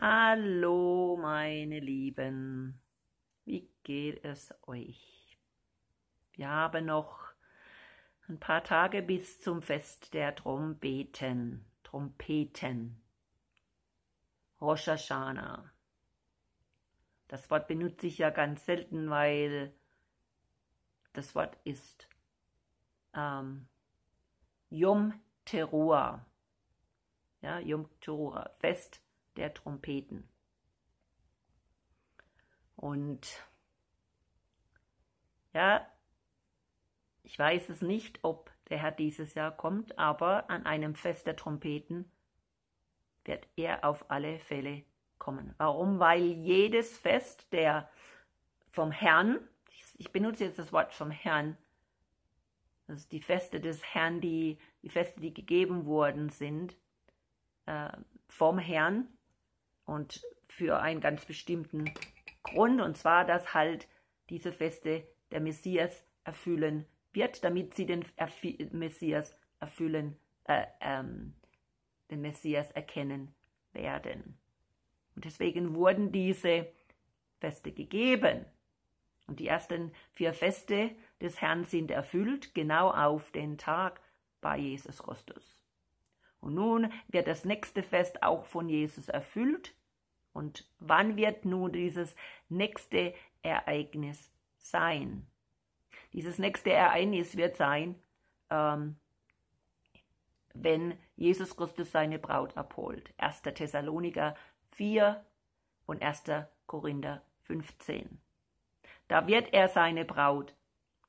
Hallo, meine Lieben. Wie geht es euch? Wir haben noch ein paar Tage bis zum Fest der Trompeten. Trompeten. Rosh Hashanah. Das Wort benutze ich ja ganz selten, weil das Wort ist ähm, Yom Teruah. Ja, Yom Teruah, Fest der Trompeten. Und ja, ich weiß es nicht, ob der Herr dieses Jahr kommt, aber an einem Fest der Trompeten wird er auf alle Fälle kommen. Warum? Weil jedes Fest der vom Herrn, ich benutze jetzt das Wort vom Herrn, also die Feste des Herrn, die, die Feste, die gegeben worden sind, äh, vom Herrn, und für einen ganz bestimmten Grund, und zwar, dass halt diese Feste der Messias erfüllen wird, damit sie den Erfi Messias erfüllen, äh, ähm, den Messias erkennen werden. Und deswegen wurden diese Feste gegeben. Und die ersten vier Feste des Herrn sind erfüllt, genau auf den Tag bei Jesus Christus. Und nun wird das nächste Fest auch von Jesus erfüllt, und wann wird nun dieses nächste Ereignis sein? Dieses nächste Ereignis wird sein, ähm, wenn Jesus Christus seine Braut abholt. 1. Thessaloniker 4 und 1. Korinther 15. Da wird er seine Braut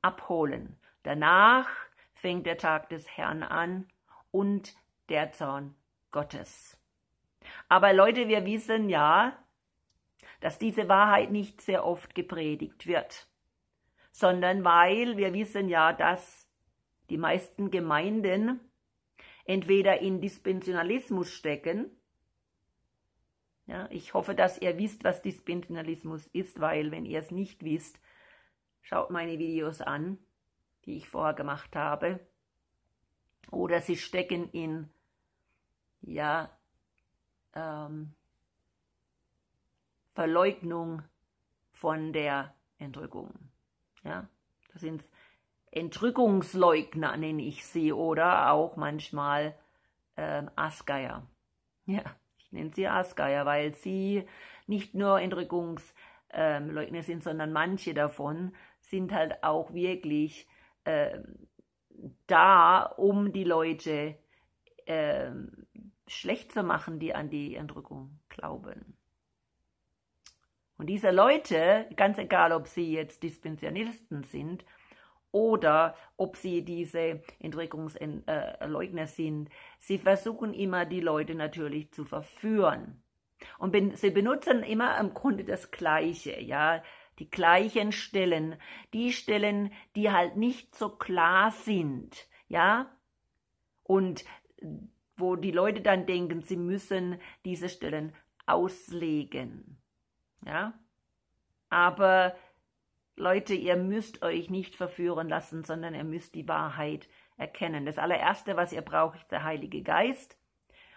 abholen. Danach fängt der Tag des Herrn an und der Zorn Gottes. Aber Leute, wir wissen ja, dass diese Wahrheit nicht sehr oft gepredigt wird, sondern weil wir wissen ja, dass die meisten Gemeinden entweder in Dispensionalismus stecken. Ja, ich hoffe, dass ihr wisst, was Dispensionalismus ist, weil wenn ihr es nicht wisst, schaut meine Videos an, die ich vorher gemacht habe. Oder sie stecken in ja, ähm, Verleugnung von der Entrückung. Ja, das sind Entrückungsleugner, nenne ich sie, oder auch manchmal äh, Asgeier. Ja, ich nenne sie Asgeier, weil sie nicht nur Entrückungsleugner äh, sind, sondern manche davon sind halt auch wirklich äh, da, um die Leute ähm, schlecht zu machen, die an die Entrückung glauben. Und diese Leute, ganz egal, ob sie jetzt Dispensionisten sind oder ob sie diese Entrückungsleugner äh, sind, sie versuchen immer, die Leute natürlich zu verführen. Und sie benutzen immer im Grunde das Gleiche, ja, die gleichen Stellen, die Stellen, die halt nicht so klar sind, ja, und wo die Leute dann denken, sie müssen diese Stellen auslegen. Ja? Aber Leute, ihr müsst euch nicht verführen lassen, sondern ihr müsst die Wahrheit erkennen. Das allererste, was ihr braucht, ist der Heilige Geist.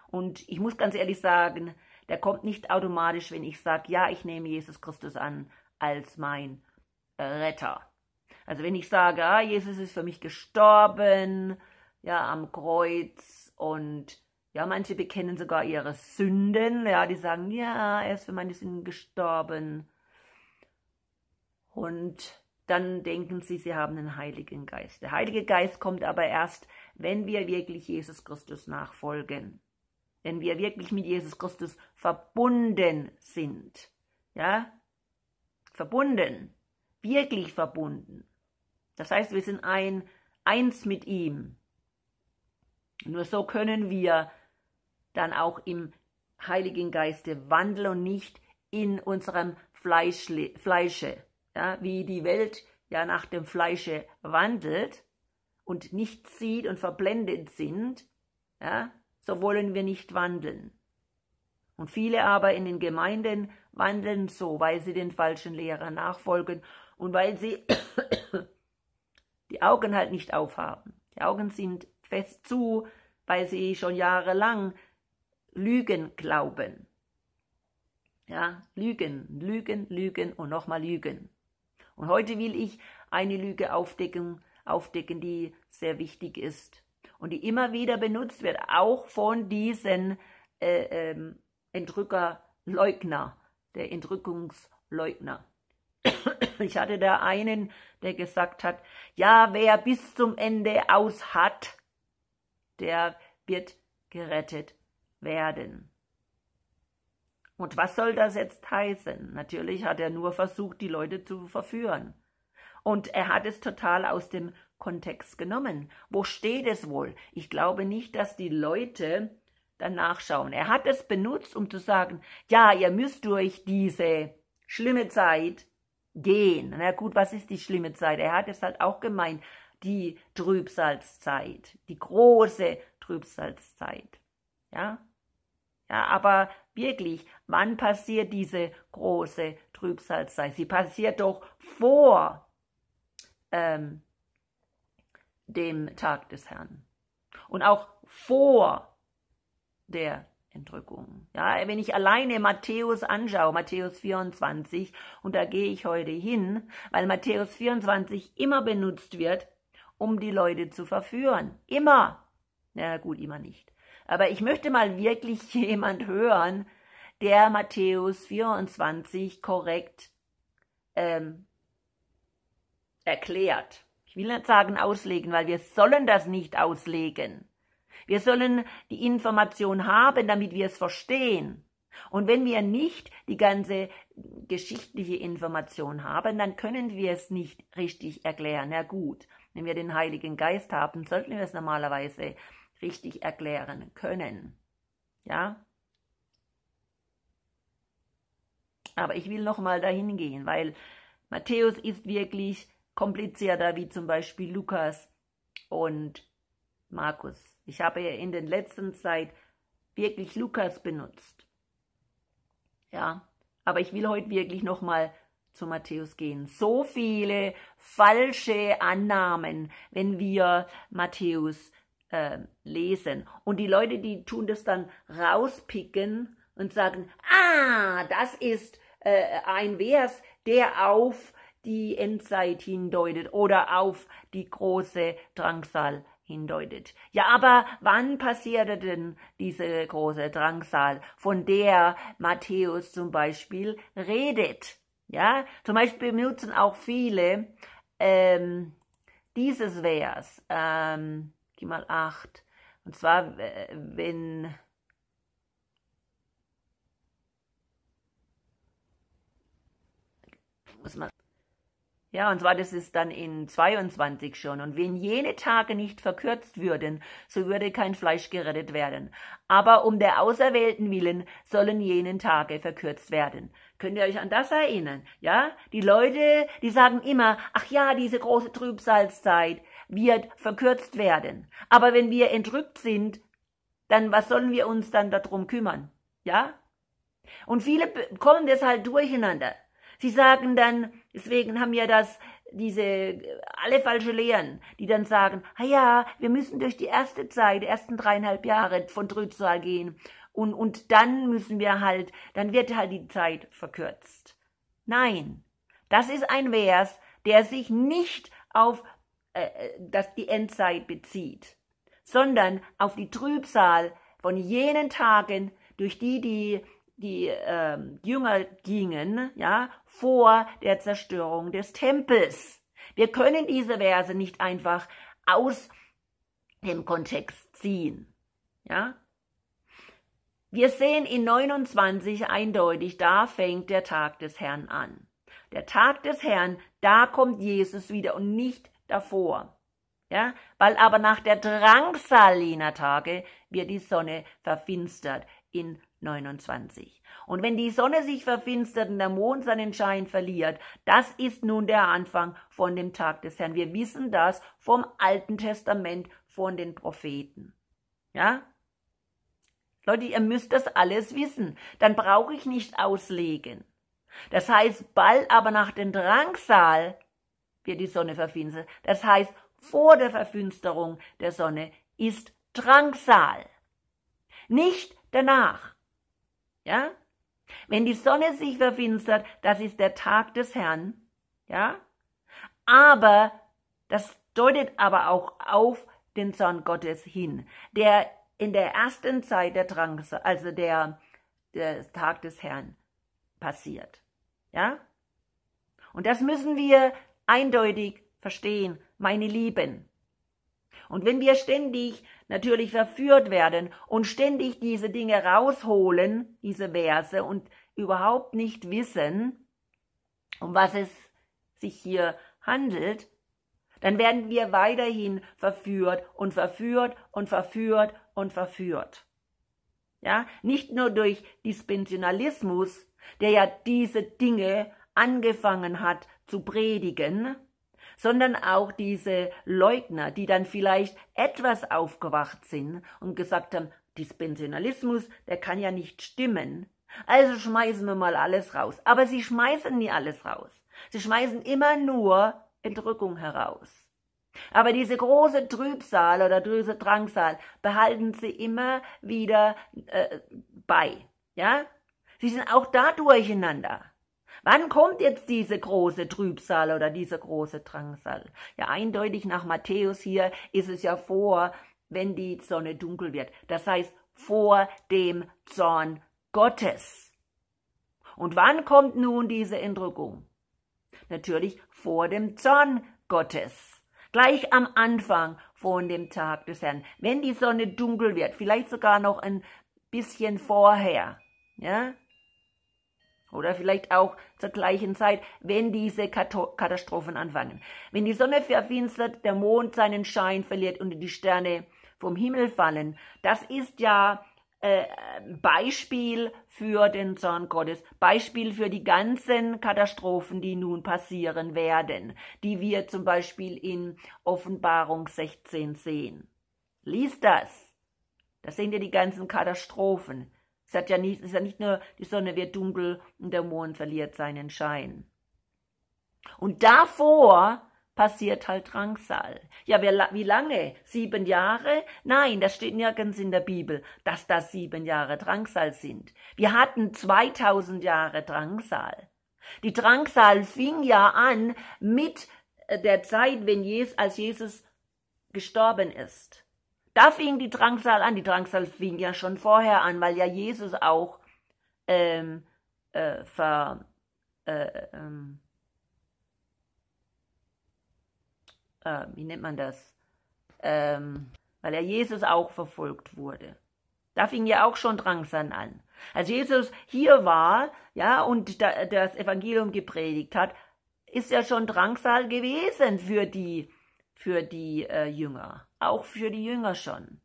Und ich muss ganz ehrlich sagen, der kommt nicht automatisch, wenn ich sage, ja, ich nehme Jesus Christus an als mein Retter. Also wenn ich sage, ah, Jesus ist für mich gestorben, ja, am Kreuz, und ja, manche bekennen sogar ihre Sünden. Ja, die sagen, ja, er ist für meine Sünden gestorben. Und dann denken sie, sie haben den Heiligen Geist. Der Heilige Geist kommt aber erst, wenn wir wirklich Jesus Christus nachfolgen. Wenn wir wirklich mit Jesus Christus verbunden sind. Ja? Verbunden. Wirklich verbunden. Das heißt, wir sind ein, eins mit ihm. Nur so können wir dann auch im Heiligen Geiste wandeln und nicht in unserem Fleischle Fleische, ja, wie die Welt ja nach dem Fleische wandelt und nicht sieht und verblendet sind, ja, so wollen wir nicht wandeln. Und viele aber in den Gemeinden wandeln so, weil sie den falschen Lehrer nachfolgen und weil sie die Augen halt nicht aufhaben. Die Augen sind fest zu, weil sie schon jahrelang Lügen glauben. Ja, Lügen, Lügen, Lügen und nochmal Lügen. Und heute will ich eine Lüge aufdecken, aufdecken, die sehr wichtig ist und die immer wieder benutzt wird, auch von diesen äh, ähm, Entrückerleugner, der Entrückungsleugner. Ich hatte da einen, der gesagt hat, ja, wer bis zum Ende aus hat, der wird gerettet werden. Und was soll das jetzt heißen? Natürlich hat er nur versucht, die Leute zu verführen. Und er hat es total aus dem Kontext genommen. Wo steht es wohl? Ich glaube nicht, dass die Leute danach schauen. Er hat es benutzt, um zu sagen, ja, ihr müsst durch diese schlimme Zeit gehen. Na gut, was ist die schlimme Zeit? Er hat es halt auch gemeint, die Trübsalzeit, die große Trübsalzeit. Ja? Ja, aber wirklich, wann passiert diese große Trübsalzeit? Sie passiert doch vor ähm, dem Tag des Herrn und auch vor der Entrückung. Ja, wenn ich alleine Matthäus anschaue, Matthäus 24, und da gehe ich heute hin, weil Matthäus 24 immer benutzt wird um die Leute zu verführen. Immer. Na gut, immer nicht. Aber ich möchte mal wirklich jemand hören, der Matthäus 24 korrekt ähm, erklärt. Ich will nicht sagen auslegen, weil wir sollen das nicht auslegen. Wir sollen die Information haben, damit wir es verstehen. Und wenn wir nicht die ganze geschichtliche Information haben, dann können wir es nicht richtig erklären. Na gut wenn wir den Heiligen Geist haben, sollten wir es normalerweise richtig erklären können. Ja? Aber ich will nochmal dahin gehen, weil Matthäus ist wirklich komplizierter wie zum Beispiel Lukas und Markus. Ich habe ja in der letzten Zeit wirklich Lukas benutzt. Ja, aber ich will heute wirklich nochmal zu Matthäus gehen. So viele falsche Annahmen, wenn wir Matthäus äh, lesen. Und die Leute, die tun das dann rauspicken und sagen, ah, das ist äh, ein Vers, der auf die Endzeit hindeutet oder auf die große Drangsal hindeutet. Ja, aber wann passierte denn diese große Drangsal, von der Matthäus zum Beispiel redet? Ja, zum Beispiel benutzen auch viele ähm, dieses Vers, ähm, geh mal 8, und zwar, wenn, muss man, ja, und zwar, das ist dann in 22 schon. Und wenn jene Tage nicht verkürzt würden, so würde kein Fleisch gerettet werden. Aber um der Auserwählten willen sollen jene Tage verkürzt werden. Könnt ihr euch an das erinnern? Ja? Die Leute, die sagen immer, ach ja, diese große Trübsalzeit wird verkürzt werden. Aber wenn wir entrückt sind, dann was sollen wir uns dann darum kümmern? Ja? Und viele kommen deshalb durcheinander. Sie sagen dann, deswegen haben wir das, diese, alle falsche Lehren, die dann sagen, ah ja, wir müssen durch die erste Zeit, die ersten dreieinhalb Jahre von Trübsal gehen und, und dann müssen wir halt, dann wird halt die Zeit verkürzt. Nein, das ist ein Vers, der sich nicht auf äh, äh das, die Endzeit bezieht, sondern auf die Trübsal von jenen Tagen, durch die die, die äh, Jünger gingen, ja, vor der Zerstörung des Tempels. Wir können diese Verse nicht einfach aus dem Kontext ziehen. Ja, wir sehen in 29 eindeutig, da fängt der Tag des Herrn an. Der Tag des Herrn, da kommt Jesus wieder und nicht davor. Ja, weil aber nach der Drangsal jener Tage wird die Sonne verfinstert in 29. Und wenn die Sonne sich verfinstert und der Mond seinen Schein verliert, das ist nun der Anfang von dem Tag des Herrn. Wir wissen das vom Alten Testament von den Propheten. Ja? Leute, ihr müsst das alles wissen. Dann brauche ich nicht auslegen. Das heißt, bald aber nach dem Drangsal wird die Sonne verfinstert. Das heißt, vor der Verfinsterung der Sonne ist Drangsal. Nicht danach. Ja? Wenn die Sonne sich verfinstert, das ist der Tag des Herrn. Ja? Aber das deutet aber auch auf den Zorn Gottes hin, der in der ersten Zeit der Trance, also der, der Tag des Herrn passiert. Ja? Und das müssen wir eindeutig verstehen, meine Lieben. Und wenn wir ständig natürlich verführt werden und ständig diese Dinge rausholen, diese Verse, und überhaupt nicht wissen, um was es sich hier handelt, dann werden wir weiterhin verführt und verführt und verführt und verführt. Ja, nicht nur durch Dispensionalismus, der ja diese Dinge angefangen hat zu predigen, sondern auch diese Leugner, die dann vielleicht etwas aufgewacht sind und gesagt haben, Dispensionalismus, der kann ja nicht stimmen. Also schmeißen wir mal alles raus. Aber sie schmeißen nie alles raus. Sie schmeißen immer nur Entrückung heraus. Aber diese große Trübsal oder Drüse Drangsal behalten sie immer wieder äh, bei. Ja? Sie sind auch da durcheinander. Wann kommt jetzt diese große Trübsal oder diese große Drangsal? Ja, eindeutig nach Matthäus hier ist es ja vor, wenn die Sonne dunkel wird. Das heißt, vor dem Zorn Gottes. Und wann kommt nun diese Entrückung? natürlich vor dem Zorn Gottes. Gleich am Anfang von dem Tag des Herrn. Wenn die Sonne dunkel wird, vielleicht sogar noch ein bisschen vorher, ja? Oder vielleicht auch zur gleichen Zeit, wenn diese Katastrophen anfangen. Wenn die Sonne verfinstert, der Mond seinen Schein verliert und die Sterne vom Himmel fallen. Das ist ja äh, Beispiel für den Zorn Gottes, Beispiel für die ganzen Katastrophen, die nun passieren werden, die wir zum Beispiel in Offenbarung 16 sehen. Lies das. Da sehen wir die ganzen Katastrophen. Es hat ja nicht, es ist ja nicht nur, die Sonne wird dunkel und der Mond verliert seinen Schein. Und davor passiert halt Drangsal. Ja, wer, wie lange? Sieben Jahre? Nein, das steht nirgends in der Bibel, dass das sieben Jahre Drangsal sind. Wir hatten 2000 Jahre Drangsal. Die Drangsal fing ja an mit äh, der Zeit, wenn Jesus, als Jesus gestorben ist. Da fing die Drangsal an. Die Drangsal fing ja schon vorher an, weil ja Jesus auch ähm, äh, ver, äh, ähm, äh, wie nennt man das, ähm, weil er Jesus auch verfolgt wurde. Da fing ja auch schon Drangsal an. Als Jesus hier war, ja, und da, das Evangelium gepredigt hat, ist ja schon Drangsal gewesen für die, für die äh, Jünger, auch für die Jünger schon.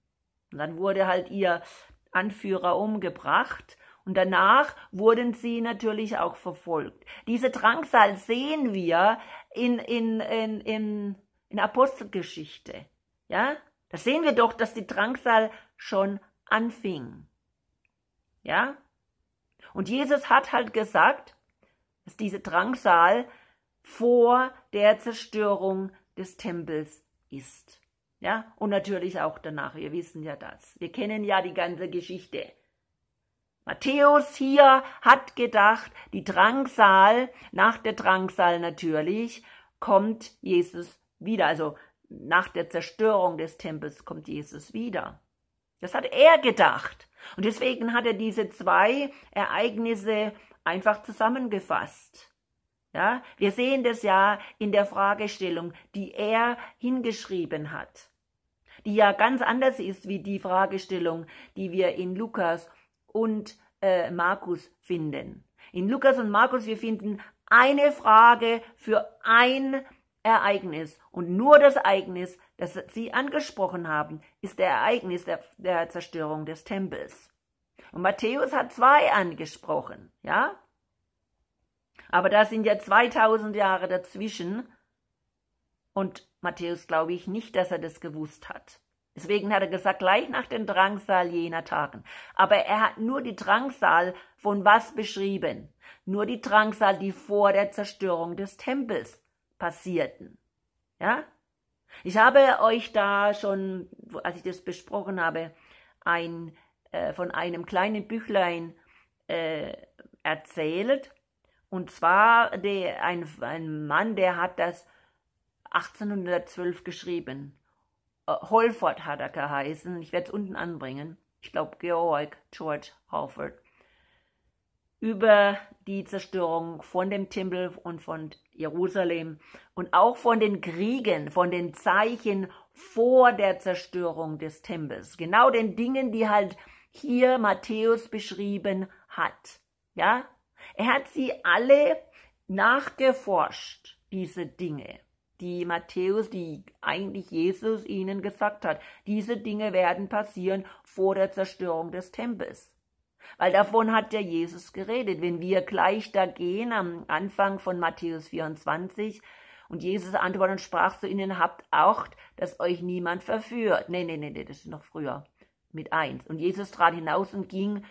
Und dann wurde halt ihr Anführer umgebracht und danach wurden sie natürlich auch verfolgt. Diese Drangsal sehen wir in, in, in, in in Apostelgeschichte. Ja, da sehen wir doch, dass die Drangsal schon anfing. Ja? Und Jesus hat halt gesagt, dass diese Drangsal vor der Zerstörung des Tempels ist. Ja? Und natürlich auch danach. Wir wissen ja das. Wir kennen ja die ganze Geschichte. Matthäus hier hat gedacht, die Drangsal, nach der Drangsal natürlich, kommt Jesus wieder. Also nach der Zerstörung des Tempels kommt Jesus wieder. Das hat er gedacht. Und deswegen hat er diese zwei Ereignisse einfach zusammengefasst. Ja, wir sehen das ja in der Fragestellung, die er hingeschrieben hat, die ja ganz anders ist wie die Fragestellung, die wir in Lukas und äh, Markus finden. In Lukas und Markus, wir finden eine Frage für ein Ereignis und nur das Ereignis, das Sie angesprochen haben, ist der Ereignis der, der Zerstörung des Tempels. Und Matthäus hat zwei angesprochen, ja? Aber da sind ja 2000 Jahre dazwischen und Matthäus glaube ich nicht, dass er das gewusst hat. Deswegen hat er gesagt, gleich nach dem Drangsal jener Tagen. Aber er hat nur die Drangsal von was beschrieben? Nur die Drangsal, die vor der Zerstörung des Tempels passierten. Ja? Ich habe euch da schon, als ich das besprochen habe, ein, äh, von einem kleinen Büchlein äh, erzählt. Und zwar die, ein, ein Mann, der hat das 1812 geschrieben. Äh, Holford hat er geheißen. Ich werde es unten anbringen. Ich glaube, Georg George Holford über die Zerstörung von dem Tempel und von Jerusalem und auch von den Kriegen, von den Zeichen vor der Zerstörung des Tempels. Genau den Dingen, die halt hier Matthäus beschrieben hat. Ja? Er hat sie alle nachgeforscht, diese Dinge, die Matthäus, die eigentlich Jesus ihnen gesagt hat. Diese Dinge werden passieren vor der Zerstörung des Tempels. Weil davon hat ja Jesus geredet. Wenn wir gleich da gehen am Anfang von Matthäus 24 und Jesus antwortet und sprach zu ihnen, habt Acht, dass euch niemand verführt. Nee, nee, nee, nee, das ist noch früher. Mit eins. Und Jesus trat hinaus und ging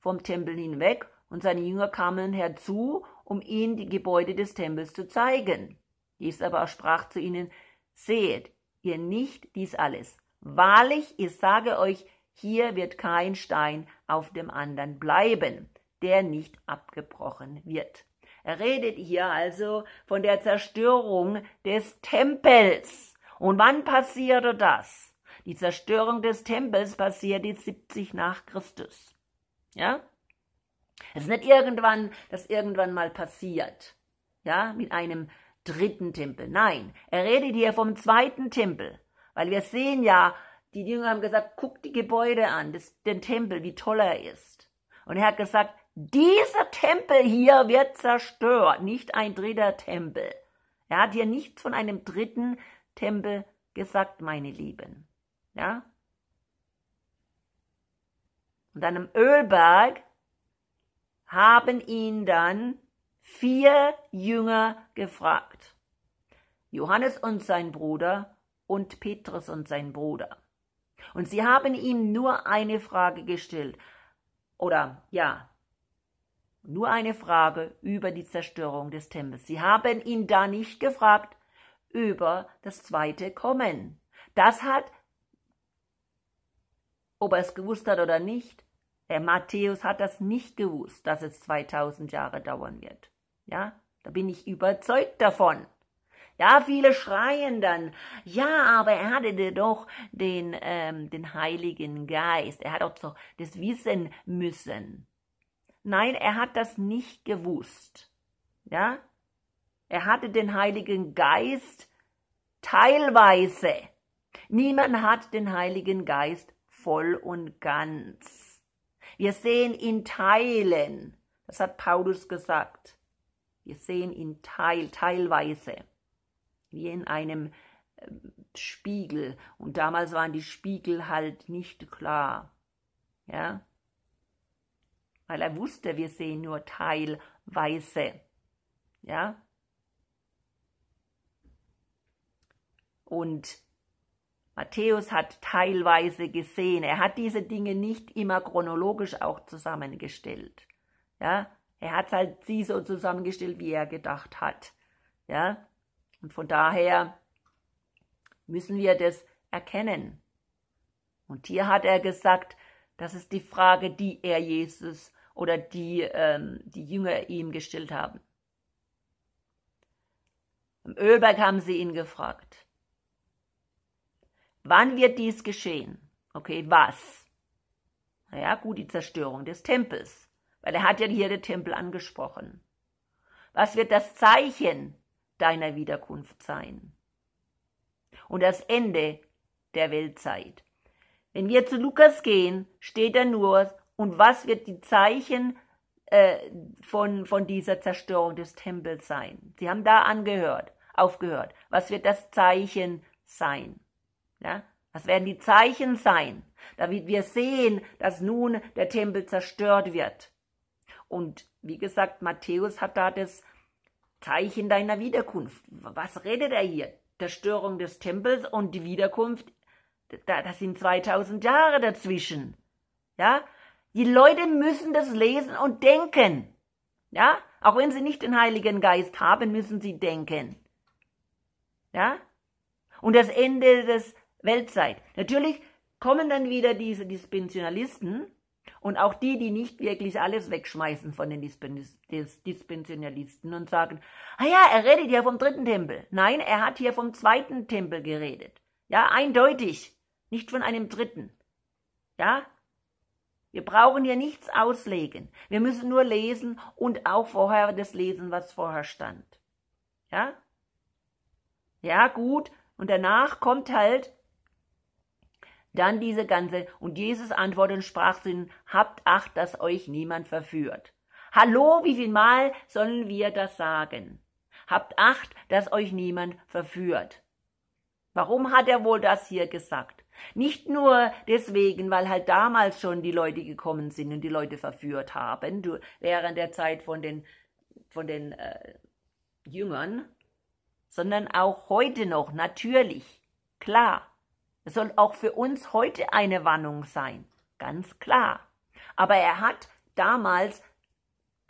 vom Tempel hinweg und seine Jünger kamen herzu, um ihnen die Gebäude des Tempels zu zeigen. Jesus aber sprach zu ihnen, seht ihr nicht dies alles? Wahrlich, ich sage euch, hier wird kein Stein auf dem anderen bleiben, der nicht abgebrochen wird. Er redet hier also von der Zerstörung des Tempels. Und wann passierte das? Die Zerstörung des Tempels passiert die 70 nach Christus. Ja? Es ist nicht irgendwann, dass irgendwann mal passiert. Ja, mit einem dritten Tempel. Nein, er redet hier vom zweiten Tempel. Weil wir sehen ja, die Jünger haben gesagt, guck die Gebäude an, das, den Tempel, wie toll er ist. Und er hat gesagt, dieser Tempel hier wird zerstört, nicht ein dritter Tempel. Er hat hier nichts von einem dritten Tempel gesagt, meine Lieben. Ja? Und an einem Ölberg haben ihn dann vier Jünger gefragt. Johannes und sein Bruder und Petrus und sein Bruder. Und sie haben ihm nur eine Frage gestellt. Oder ja, nur eine Frage über die Zerstörung des Tempels. Sie haben ihn da nicht gefragt über das zweite Kommen. Das hat, ob er es gewusst hat oder nicht, der Matthäus hat das nicht gewusst, dass es 2000 Jahre dauern wird. Ja, da bin ich überzeugt davon. Ja, viele schreien dann, ja, aber er hatte doch den, ähm, den Heiligen Geist. Er hat doch das wissen müssen. Nein, er hat das nicht gewusst. Ja? Er hatte den Heiligen Geist teilweise. Niemand hat den Heiligen Geist voll und ganz. Wir sehen ihn teilen. Das hat Paulus gesagt. Wir sehen ihn teil, teilweise wie in einem äh, Spiegel. Und damals waren die Spiegel halt nicht klar. Ja? Weil er wusste, wir sehen nur teilweise. Ja? Und Matthäus hat teilweise gesehen. Er hat diese Dinge nicht immer chronologisch auch zusammengestellt. Ja, er hat halt sie so zusammengestellt, wie er gedacht hat. Ja, und von daher müssen wir das erkennen. Und hier hat er gesagt, das ist die Frage, die er Jesus oder die ähm, die Jünger ihm gestellt haben. Im Ölberg haben sie ihn gefragt. Wann wird dies geschehen? Okay, was? Naja, gut, die Zerstörung des Tempels. Weil er hat ja hier den Tempel angesprochen. Was wird das Zeichen deiner Wiederkunft sein. Und das Ende der Weltzeit. Wenn wir zu Lukas gehen, steht er nur, und was wird die Zeichen äh, von, von dieser Zerstörung des Tempels sein? Sie haben da angehört, aufgehört. Was wird das Zeichen sein? Ja? Was werden die Zeichen sein, damit wir sehen, dass nun der Tempel zerstört wird? Und wie gesagt, Matthäus hat da das Zeichen deiner Wiederkunft. Was redet er hier? Zerstörung des Tempels und die Wiederkunft, da, das sind 2000 Jahre dazwischen. Ja? Die Leute müssen das lesen und denken. Ja? Auch wenn sie nicht den Heiligen Geist haben, müssen sie denken. Ja? Und das Ende des Weltzeit. Natürlich kommen dann wieder diese Dispensionalisten, und auch die, die nicht wirklich alles wegschmeißen von den Dispensionalisten und sagen, ah ja, er redet ja vom dritten Tempel. Nein, er hat hier vom zweiten Tempel geredet. Ja, eindeutig. Nicht von einem dritten. Ja? Wir brauchen hier nichts auslegen. Wir müssen nur lesen und auch vorher das lesen, was vorher stand. Ja? Ja, gut. Und danach kommt halt dann diese ganze, und Jesus antwortete und sprach zu ihnen, habt Acht, dass euch niemand verführt. Hallo, wie viel Mal sollen wir das sagen? Habt Acht, dass euch niemand verführt. Warum hat er wohl das hier gesagt? Nicht nur deswegen, weil halt damals schon die Leute gekommen sind und die Leute verführt haben, während der Zeit von den, von den äh, Jüngern, sondern auch heute noch, natürlich, klar. Es soll auch für uns heute eine Warnung sein, ganz klar. Aber er hat damals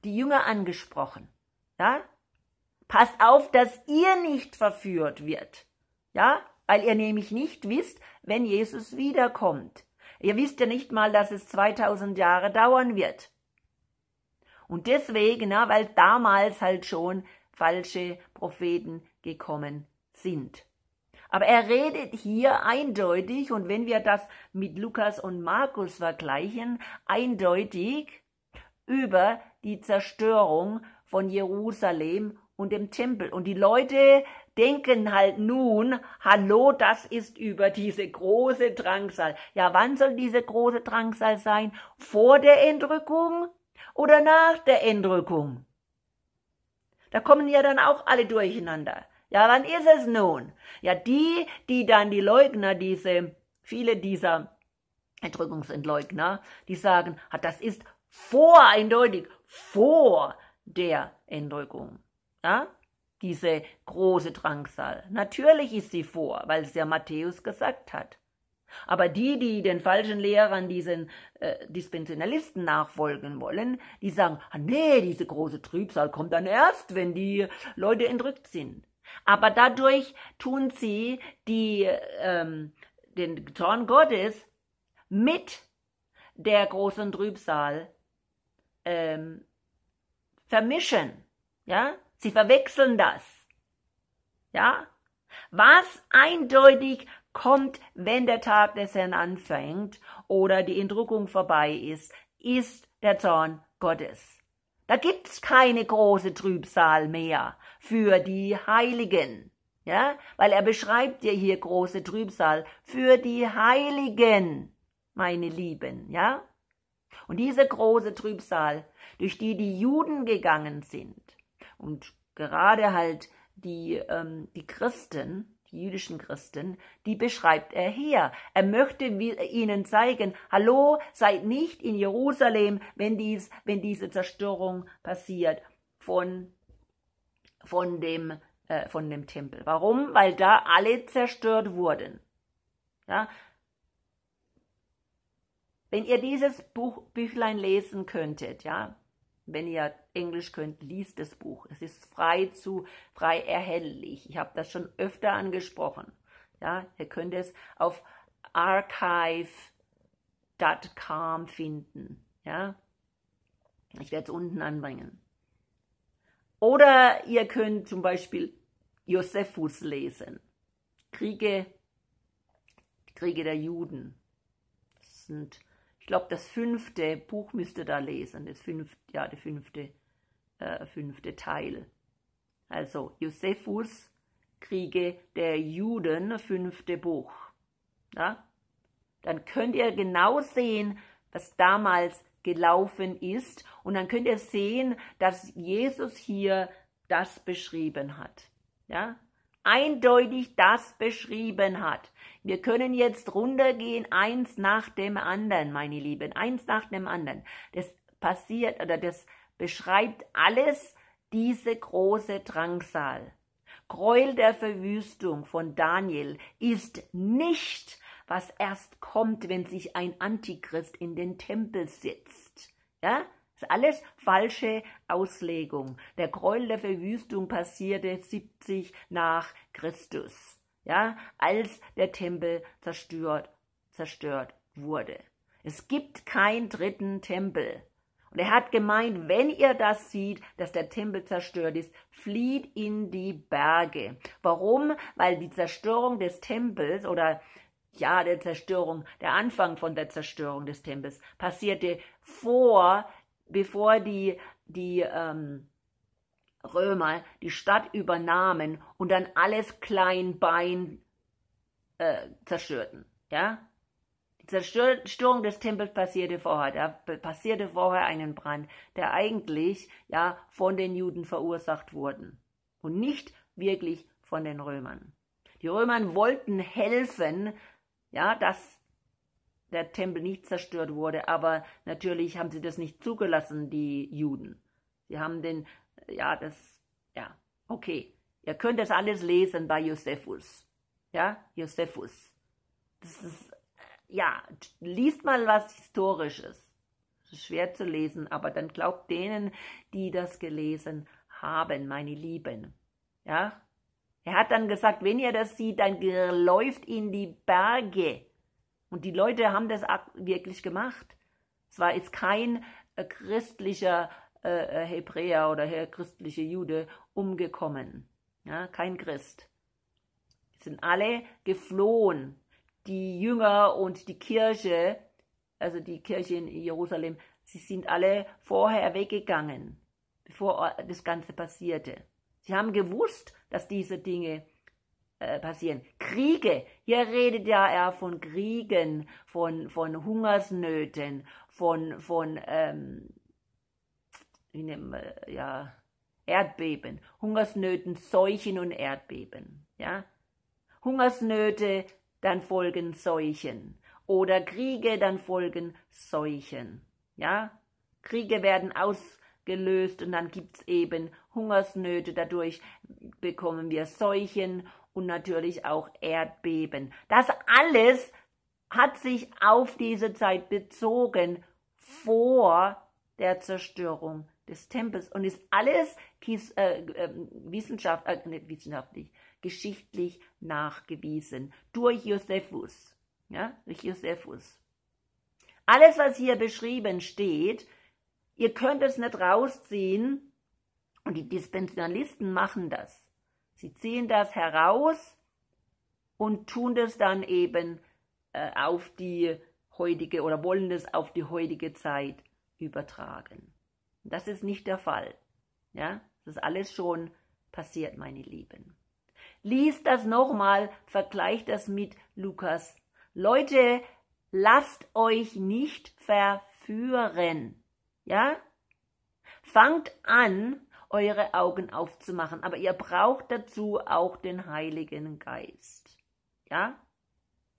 die Jünger angesprochen. Ja? Passt auf, dass ihr nicht verführt wird. Ja? Weil ihr nämlich nicht wisst, wenn Jesus wiederkommt. Ihr wisst ja nicht mal, dass es 2000 Jahre dauern wird. Und deswegen, ja, weil damals halt schon falsche Propheten gekommen sind. Aber er redet hier eindeutig, und wenn wir das mit Lukas und Markus vergleichen, eindeutig über die Zerstörung von Jerusalem und dem Tempel. Und die Leute denken halt nun, hallo, das ist über diese große Drangsal. Ja, wann soll diese große Drangsal sein? Vor der Entrückung oder nach der Entrückung? Da kommen ja dann auch alle durcheinander. Ja, wann ist es nun? Ja, die, die dann die Leugner, diese, viele dieser Entrückungsentleugner, die sagen, das ist voreindeutig vor der Entrückung. Ja? Diese große Drangsal. Natürlich ist sie vor, weil es ja Matthäus gesagt hat. Aber die, die den falschen Lehrern, diesen äh, Dispensionalisten nachfolgen wollen, die sagen, ah nee, diese große Trübsal kommt dann erst, wenn die Leute entrückt sind. Aber dadurch tun sie die, ähm, den Zorn Gottes mit der großen Trübsal ähm, vermischen. Ja, sie verwechseln das. Ja, was eindeutig kommt, wenn der Tag des Herrn anfängt oder die Entrückung vorbei ist, ist der Zorn Gottes. Da gibt es keine große Trübsal mehr für die Heiligen. Ja, weil er beschreibt dir hier große Trübsal für die Heiligen, meine Lieben, ja? Und diese große Trübsal, durch die die Juden gegangen sind und gerade halt die, ähm, die Christen, die jüdischen Christen, die beschreibt er hier. Er möchte ihnen zeigen, hallo, seid nicht in Jerusalem, wenn dies, wenn diese Zerstörung passiert von von dem, äh, von dem Tempel. Warum? Weil da alle zerstört wurden. Ja? Wenn ihr dieses Buch, Büchlein lesen könntet, ja, wenn ihr Englisch könnt, liest das Buch. Es ist frei zu, frei erhältlich. Ich habe das schon öfter angesprochen. Ja, ihr könnt es auf archive.com finden. Ja, ich werde es unten anbringen. Oder ihr könnt zum Beispiel Josephus lesen. Kriege, Kriege der Juden. Das sind, ich glaube, das fünfte Buch müsst ihr da lesen. Das fünfte, ja, der fünfte, äh, fünfte Teil. Also Josephus, Kriege der Juden, fünfte Buch. Ja? Dann könnt ihr genau sehen, was damals gelaufen ist. Und dann könnt ihr sehen, dass Jesus hier das beschrieben hat. Ja? Eindeutig das beschrieben hat. Wir können jetzt runtergehen, eins nach dem anderen, meine Lieben, eins nach dem anderen. Das passiert oder das beschreibt alles diese große Drangsal. Gräuel der Verwüstung von Daniel ist nicht was erst kommt, wenn sich ein Antichrist in den Tempel setzt. Ja? Das ist alles falsche Auslegung. Der Gräuel der Verwüstung passierte 70 nach Christus, ja, als der Tempel zerstört, zerstört wurde. Es gibt keinen dritten Tempel. Und er hat gemeint, wenn ihr das sieht, dass der Tempel zerstört ist, flieht in die Berge. Warum? Weil die Zerstörung des Tempels oder ja, der Zerstörung, der Anfang von der Zerstörung des Tempels passierte vor, bevor die, die ähm, Römer die Stadt übernahmen und dann alles Kleinbein äh, zerstörten. Ja? Die Zerstörung des Tempels passierte vorher. Da passierte vorher einen Brand, der eigentlich ja von den Juden verursacht wurde und nicht wirklich von den Römern. Die Römer wollten helfen, ja, dass der Tempel nicht zerstört wurde, aber natürlich haben sie das nicht zugelassen, die Juden. Sie haben den, ja, das, ja, okay. Ihr könnt das alles lesen bei Josephus. Ja, Josephus. Das ist, ja, liest mal was Historisches. Das ist schwer zu lesen, aber dann glaubt denen, die das gelesen haben, meine Lieben. Ja, er hat dann gesagt, wenn ihr das sieht, dann läuft in die Berge. Und die Leute haben das wirklich gemacht. Es war jetzt kein äh, christlicher äh, äh, Hebräer oder christlicher Jude umgekommen. Ja, kein Christ. Die sind alle geflohen. Die Jünger und die Kirche, also die Kirche in Jerusalem, sie sind alle vorher weggegangen, bevor das Ganze passierte. Sie haben gewusst, dass diese Dinge äh, passieren. Kriege, hier redet ja er von Kriegen, von, von Hungersnöten, von, von ähm, wie nehmen wir, ja, Erdbeben, Hungersnöten, Seuchen und Erdbeben. Ja? Hungersnöte, dann folgen Seuchen. Oder Kriege, dann folgen Seuchen. Ja? Kriege werden aus, gelöst und dann gibt es eben Hungersnöte, dadurch bekommen wir Seuchen und natürlich auch Erdbeben. Das alles hat sich auf diese Zeit bezogen vor der Zerstörung des Tempels und ist alles äh, ähm, Wissenschaft, äh, nicht wissenschaftlich, geschichtlich nachgewiesen durch Josephus. Ja, durch Josephus. Alles, was hier beschrieben steht, Ihr könnt es nicht rausziehen. Und die Dispensionalisten machen das. Sie ziehen das heraus und tun das dann eben äh, auf die heutige oder wollen es auf die heutige Zeit übertragen. Und das ist nicht der Fall. Ja, das ist alles schon passiert, meine Lieben. Lies das nochmal, vergleicht das mit Lukas. Leute, lasst euch nicht verführen. Ja? Fangt an, eure Augen aufzumachen, aber ihr braucht dazu auch den Heiligen Geist. Ja?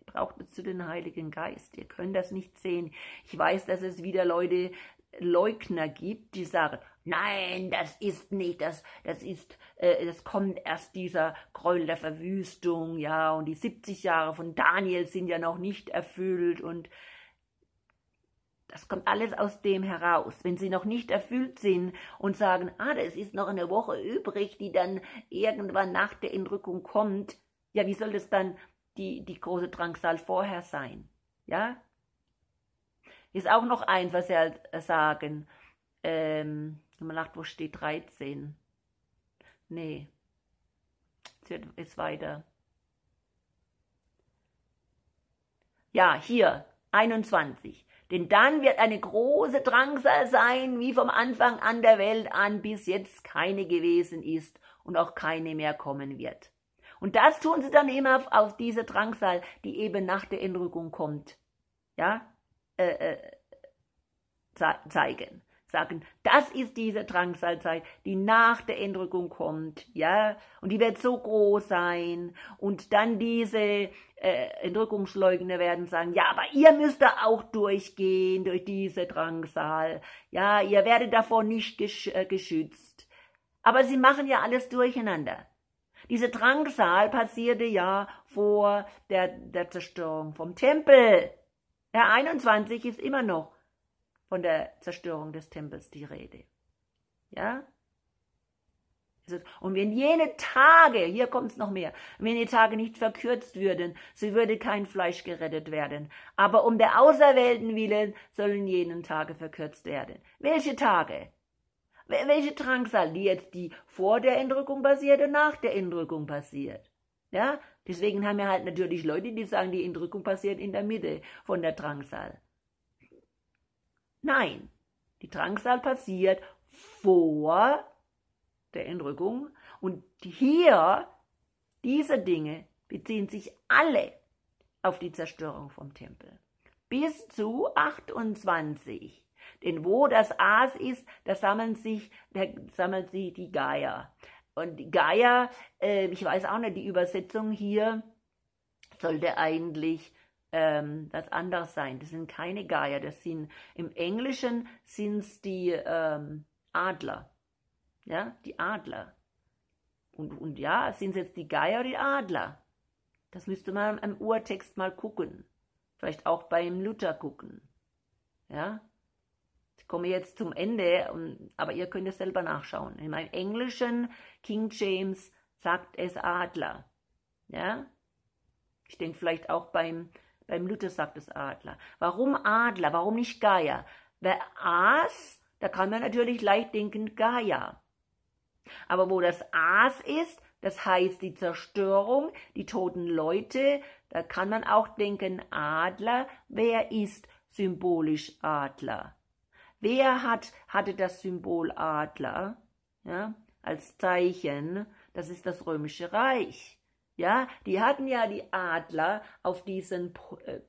Ihr braucht dazu den Heiligen Geist. Ihr könnt das nicht sehen. Ich weiß, dass es wieder Leute, Leugner gibt, die sagen, nein, das ist nicht, das, das ist, äh, das kommt erst dieser Gräuel der Verwüstung, ja, und die 70 Jahre von Daniel sind ja noch nicht erfüllt und das kommt alles aus dem heraus. Wenn sie noch nicht erfüllt sind und sagen, ah, das ist noch eine Woche übrig, die dann irgendwann nach der Entrückung kommt, ja, wie soll das dann die, die große Drangsal vorher sein? Ja? Ist auch noch ein, was sie halt äh, sagen. Ähm, man sagt, wo steht 13? Nee. Es wird, ist weiter. Ja, hier, 21. Denn dann wird eine große Drangsal sein, wie vom Anfang an der Welt an bis jetzt keine gewesen ist und auch keine mehr kommen wird. Und das tun sie dann immer auf, auf diese Drangsal, die eben nach der Entrückung kommt. Ja, äh, äh, zeigen sagen, das ist diese Drangsalzeit, die nach der Entrückung kommt, ja, und die wird so groß sein. Und dann diese äh, Entrückungsleugner werden sagen, ja, aber ihr müsst da auch durchgehen durch diese Drangsal, ja, ihr werdet davor nicht gesch äh, geschützt. Aber sie machen ja alles durcheinander. Diese Drangsal passierte ja vor der, der Zerstörung vom Tempel. Herr 21 ist immer noch von der Zerstörung des Tempels die Rede. Ja? Also, und wenn jene Tage, hier kommt es noch mehr, wenn die Tage nicht verkürzt würden, so würde kein Fleisch gerettet werden. Aber um der Auserwählten willen sollen jenen Tage verkürzt werden. Welche Tage? Welche Tranksal, die jetzt die vor der Entrückung passiert und nach der Entrückung passiert? Ja, deswegen haben wir halt natürlich Leute, die sagen, die Entrückung passiert in der Mitte von der Drangsal. Nein, die Drangsal passiert vor der Entrückung und hier, diese Dinge beziehen sich alle auf die Zerstörung vom Tempel. Bis zu 28. Denn wo das Aas ist, da sammeln sich, da sammeln sich die Geier. Und die Geier, äh, ich weiß auch nicht, die Übersetzung hier sollte eigentlich ähm, was anderes sein. Das sind keine Geier, das sind, im Englischen sind es die ähm, Adler. Ja, die Adler. Und, und ja, sind es jetzt die Geier oder die Adler? Das müsste man im Urtext mal gucken. Vielleicht auch beim Luther gucken. Ja, ich komme jetzt zum Ende, ähm, aber ihr könnt es selber nachschauen. In meinem englischen King James sagt es Adler. Ja? Ich denke vielleicht auch beim beim Luther sagt es Adler. Warum Adler? Warum nicht Geier? Wer Aas, da kann man natürlich leicht denken Gaia. Aber wo das Aas ist, das heißt die Zerstörung, die toten Leute, da kann man auch denken Adler. Wer ist symbolisch Adler? Wer hat, hatte das Symbol Adler ja, als Zeichen? Das ist das Römische Reich. Ja, die hatten ja die Adler auf diesen, äh,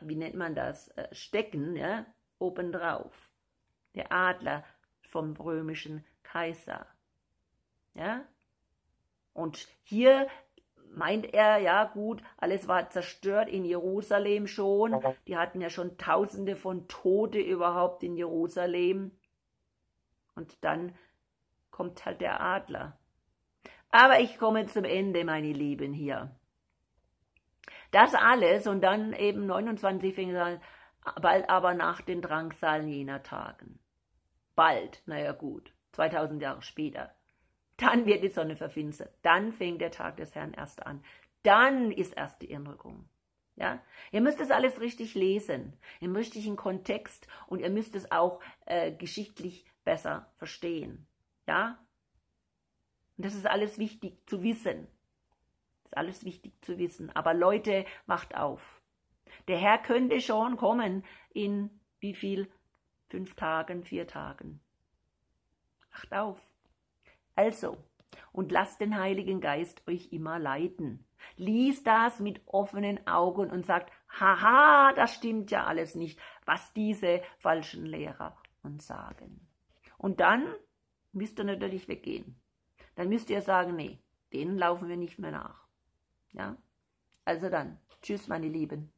wie nennt man das, äh, Stecken, ja, obendrauf. Der Adler vom römischen Kaiser. Ja? Und hier meint er, ja gut, alles war zerstört in Jerusalem schon. Mhm. Die hatten ja schon Tausende von Tote überhaupt in Jerusalem. Und dann kommt halt der Adler. Aber ich komme zum Ende, meine Lieben, hier. Das alles und dann eben 29 fing an, bald aber nach den Drangsalen jener Tagen. Bald, naja gut, 2000 Jahre später. Dann wird die Sonne verfinstert. Dann fing der Tag des Herrn erst an. Dann ist erst die Entrückung. Ja? Ihr müsst es alles richtig lesen, im richtigen Kontext und ihr müsst es auch äh, geschichtlich besser verstehen. Ja? das ist alles wichtig zu wissen. Das ist alles wichtig zu wissen. Aber Leute, macht auf. Der Herr könnte schon kommen in wie viel? Fünf Tagen, vier Tagen. Macht auf. Also, und lasst den Heiligen Geist euch immer leiten. Lies das mit offenen Augen und sagt, haha, das stimmt ja alles nicht, was diese falschen Lehrer uns sagen. Und dann müsst ihr natürlich weggehen dann müsst ihr sagen, nee, denen laufen wir nicht mehr nach. Ja? Also dann, tschüss meine Lieben.